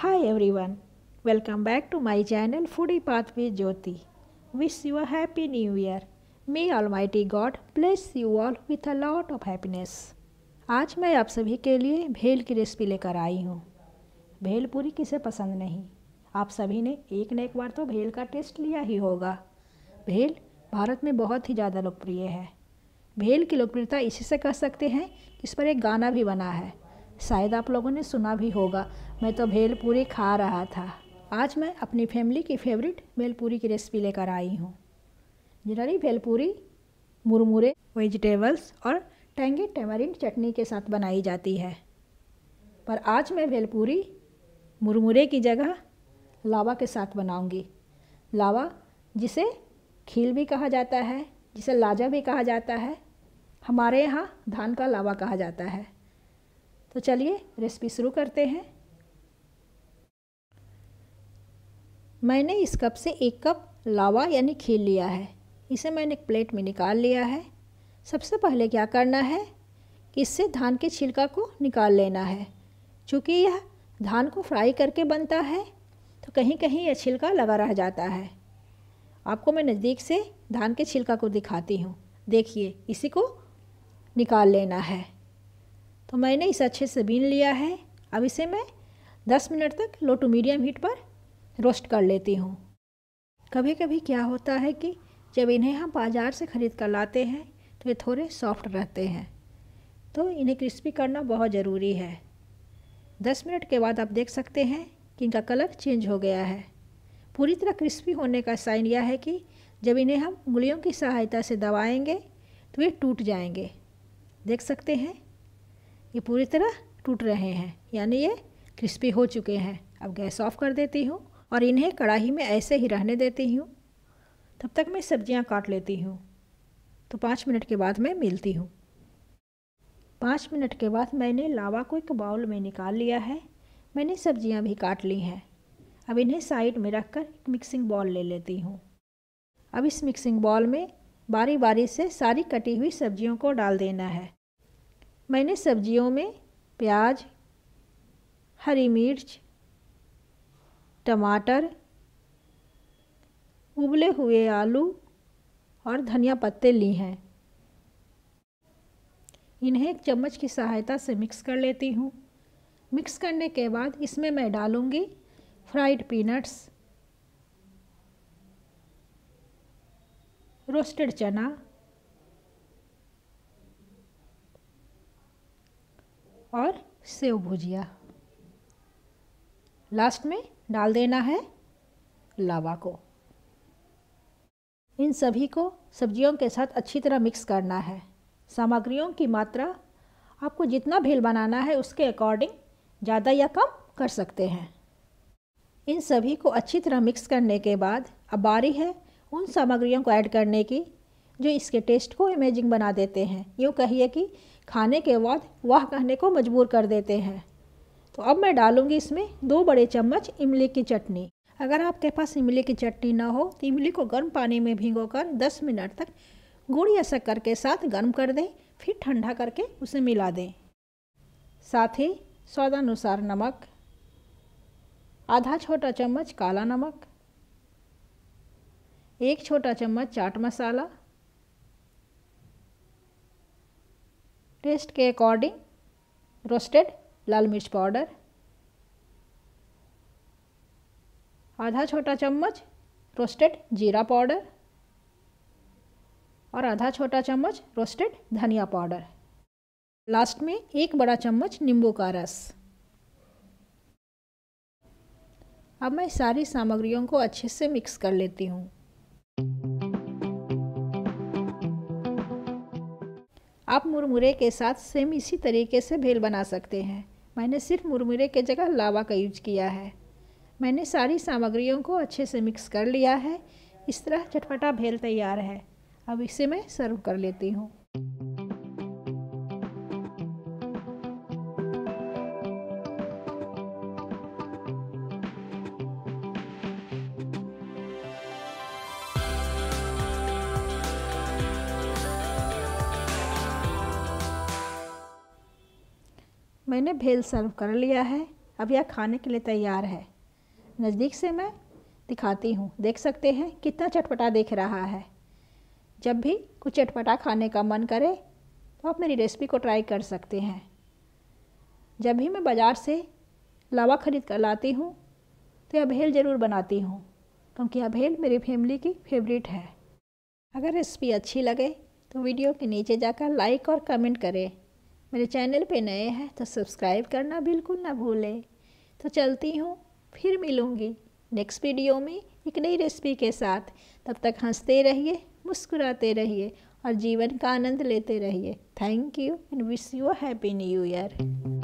high everyone welcome back to my channel foodie path with Jyoti wish you happy new year may almighty God bless you all with a lot of happiness आज मैं आप सभी के लिए भेल की recipe लेकर आई हूँ भेल पूरी किसे पसंद नहीं आप सभी ने एक न एक बार तो भेल का टेस्ट लिया ही होगा भेल भारत में बहुत ही ज़्यादा लोकप्रिय है भेल की लोकप्रियता इसी से कह सकते हैं इस पर एक गाना भी बना है शायद आप लोगों ने सुना भी होगा मैं तो भेलपूरी खा रहा था आज मैं अपनी फैमिली की फेवरेट भेलपूरी की रेसिपी लेकर आई हूँ जनरली भेलपूरी मुरमुरे वेजिटेबल्स और टेंगे टेमरिन चटनी के साथ बनाई जाती है पर आज मैं भेलपूरी मुरमुरे की जगह लावा के साथ बनाऊंगी लावा जिसे खील भी कहा जाता है जिसे लाजा भी कहा जाता है हमारे यहाँ धान का लावा कहा जाता है तो चलिए रेसिपी शुरू करते हैं मैंने इस कप से एक कप लावा यानी खीर लिया है इसे मैंने एक प्लेट में निकाल लिया है सबसे पहले क्या करना है कि इससे धान के छिलका को निकाल लेना है चूँकि यह धान को फ्राई करके बनता है तो कहीं कहीं यह छिलका लगा रह जाता है आपको मैं नज़दीक से धान के छिलका को दिखाती हूँ देखिए इसी को निकाल लेना है तो मैंने इसे अच्छे से बीन लिया है अब इसे मैं दस मिनट तक लो टू मीडियम हीट पर रोस्ट कर लेती हूँ कभी कभी क्या होता है कि जब इन्हें हम बाज़ार से ख़रीद कर लाते हैं तो ये थोड़े सॉफ्ट रहते हैं तो इन्हें क्रिस्पी करना बहुत ज़रूरी है दस मिनट के बाद आप देख सकते हैं कि इनका कलर चेंज हो गया है पूरी तरह क्रिस्पी होने का साइन यह है कि जब इन्हें हम उंगलियों की सहायता से दबाएंगे तो ये टूट जाएंगे देख सकते हैं ये पूरी तरह टूट रहे हैं यानी ये क्रिस्पी हो चुके हैं अब गैस ऑफ कर देती हूँ और इन्हें कढ़ाई में ऐसे ही रहने देती हूँ तब तक मैं सब्जियाँ काट लेती हूँ तो पाँच मिनट के बाद मैं मिलती हूँ पाँच मिनट के बाद मैंने लावा को एक बाउल में निकाल लिया है मैंने सब्जियाँ भी काट ली हैं अब इन्हें साइड में रख कर मिक्सिंग बॉल ले लेती हूँ अब इस मिक्सिंग बॉल में बारी बारी से सारी कटी हुई सब्जियों को डाल देना है मैंने सब्जियों में प्याज हरी मिर्च टमाटर उबले हुए आलू और धनिया पत्ते ली हैं इन्हें एक चम्मच की सहायता से मिक्स कर लेती हूँ मिक्स करने के बाद इसमें मैं डालूँगी फ्राइड पीनट्स रोस्टेड चना और सेव भुजिया लास्ट में डाल देना है लावा को इन सभी को सब्जियों के साथ अच्छी तरह मिक्स करना है सामग्रियों की मात्रा आपको जितना भील बनाना है उसके अकॉर्डिंग ज़्यादा या कम कर सकते हैं इन सभी को अच्छी तरह मिक्स करने के बाद अब बारी है उन सामग्रियों को ऐड करने की जो इसके टेस्ट को इमेजिंग बना देते हैं यूँ कहिए कि खाने के बाद वाह कहने को मजबूर कर देते हैं तो अब मैं डालूँगी इसमें दो बड़े चम्मच इमली की चटनी अगर आपके पास इमली की चटनी ना हो तो इमली को गर्म पानी में कर दस मिनट तक गुड़ या शक्कर के साथ गर्म कर दें फिर ठंडा करके उसे मिला दें साथ ही स्वादानुसार नमक आधा छोटा चम्मच काला नमक एक छोटा चम्मच चाट मसाला टेस्ट के अकॉर्डिंग रोस्टेड लाल मिर्च पाउडर आधा छोटा चम्मच रोस्टेड जीरा पाउडर और आधा छोटा चम्मच रोस्टेड धनिया पाउडर लास्ट में एक बड़ा चम्मच नींबू का रस अब मैं सारी सामग्रियों को अच्छे से मिक्स कर लेती हूँ आप मुरमुरे के साथ सेम इसी तरीके से भेल बना सकते हैं मैंने सिर्फ मुरमुरे के जगह लावा का यूज किया है मैंने सारी सामग्रियों को अच्छे से मिक्स कर लिया है इस तरह चटपटा भेल तैयार है अब इसे मैं सर्व कर लेती हूँ मैंने भेल सर्व कर लिया है अब यह खाने के लिए तैयार है नज़दीक से मैं दिखाती हूँ देख सकते हैं कितना चटपटा दिख रहा है जब भी कुछ चटपटा खाने का मन करे तो आप मेरी रेसिपी को ट्राई कर सकते हैं जब भी मैं बाज़ार से लावा ख़रीद कर लाती हूँ तो यह भेल ज़रूर बनाती हूँ क्योंकि यह भेल मेरी फैमिली की फेवरेट है अगर रेसिपी अच्छी लगे तो वीडियो के नीचे जाकर लाइक और कमेंट करें मेरे चैनल पे नए हैं तो सब्सक्राइब करना बिल्कुल ना भूलें तो चलती हूँ फिर मिलूँगी नेक्स्ट वीडियो में एक नई रेसिपी के साथ तब तक हंसते रहिए मुस्कुराते रहिए और जीवन का आनंद लेते रहिए thank you and wish you happy new year